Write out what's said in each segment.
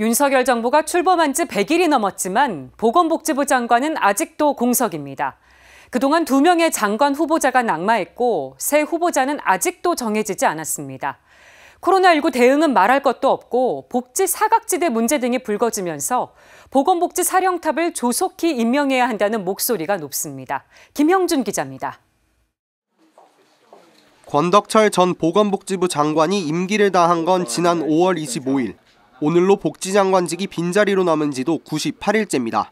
윤석열 정부가 출범한 지 100일이 넘었지만 보건복지부 장관은 아직도 공석입니다. 그동안 두 명의 장관 후보자가 낙마했고 새 후보자는 아직도 정해지지 않았습니다. 코로나19 대응은 말할 것도 없고 복지 사각지대 문제 등이 불거지면서 보건복지 사령탑을 조속히 임명해야 한다는 목소리가 높습니다. 김형준 기자입니다. 권덕철 전 보건복지부 장관이 임기를 다한 건 지난 5월 25일 오늘로 복지장관직이 빈자리로 남은 지도 98일째입니다.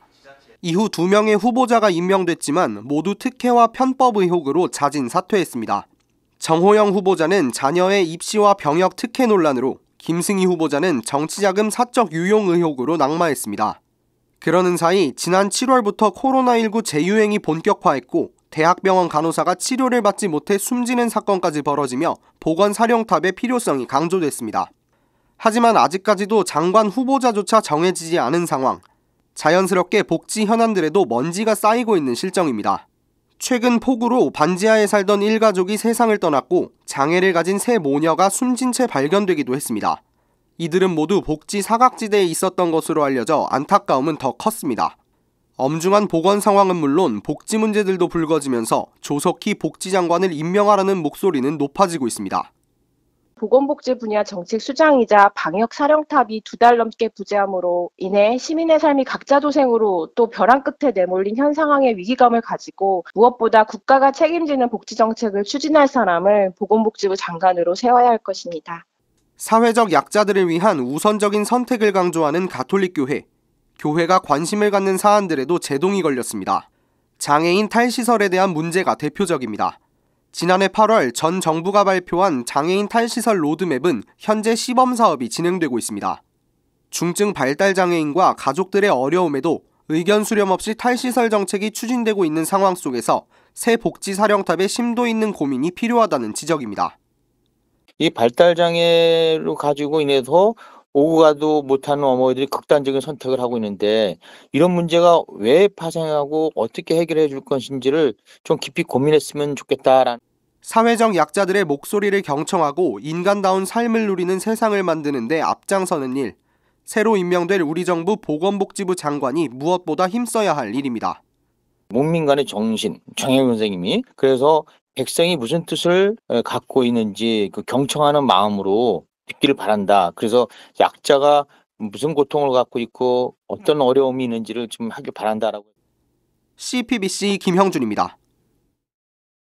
이후 두 명의 후보자가 임명됐지만 모두 특혜와 편법 의혹으로 자진 사퇴했습니다. 정호영 후보자는 자녀의 입시와 병역 특혜 논란으로 김승희 후보자는 정치자금 사적 유용 의혹으로 낙마했습니다. 그러는 사이 지난 7월부터 코로나19 재유행이 본격화했고 대학병원 간호사가 치료를 받지 못해 숨지는 사건까지 벌어지며 보건 사령탑의 필요성이 강조됐습니다. 하지만 아직까지도 장관 후보자조차 정해지지 않은 상황. 자연스럽게 복지 현안들에도 먼지가 쌓이고 있는 실정입니다. 최근 폭우로 반지하에 살던 일가족이 세상을 떠났고 장애를 가진 세 모녀가 숨진 채 발견되기도 했습니다. 이들은 모두 복지 사각지대에 있었던 것으로 알려져 안타까움은 더 컸습니다. 엄중한 보건 상황은 물론 복지 문제들도 불거지면서 조석희 복지장관을 임명하라는 목소리는 높아지고 있습니다. 보건복지 분야 정책 수장이자 방역 사령탑이 두 달 넘게 부재함으로 인해 시민의 삶이 각자 도생으로 또 벼랑 끝에 내몰린 현 상황의 위기감을 가지고 무엇보다 국가가 책임지는 복지 정책을 추진할 사람을 보건복지부 장관으로 세워야 할 것입니다. 사회적 약자들을 위한 우선적인 선택을 강조하는 가톨릭 교회. 교회가 관심을 갖는 사안들에도 제동이 걸렸습니다. 장애인 탈시설에 대한 문제가 대표적입니다. 지난해 8월 전 정부가 발표한 장애인 탈시설 로드맵은 현재 시범 사업이 진행되고 있습니다. 중증 발달 장애인과 가족들의 어려움에도 의견 수렴 없이 탈시설 정책이 추진되고 있는 상황 속에서 새 복지 사령탑의 심도 있는 고민이 필요하다는 지적입니다. 이 발달 장애로 가지고 인해서 오고 가도 못하는 어머니들이 극단적인 선택을 하고 있는데 이런 문제가 왜 파생하고 어떻게 해결해 줄 것인지를 좀 깊이 고민했으면 좋겠다라는 사회적 약자들의 목소리를 경청하고 인간다운 삶을 누리는 세상을 만드는데 앞장서는 일 새로 임명될 우리 정부 보건복지부 장관이 무엇보다 힘써야 할 일입니다. 문민간의 정신 정혜윤 선생님이 그래서 백성이 무슨 뜻을 갖고 있는지 그 경청하는 마음으로 듣기를 바란다. 그래서 약자가 무슨 고통을 갖고 있고 어떤 어려움이 있는지를 좀 하길 바란다라고. CPBC 김형준입니다.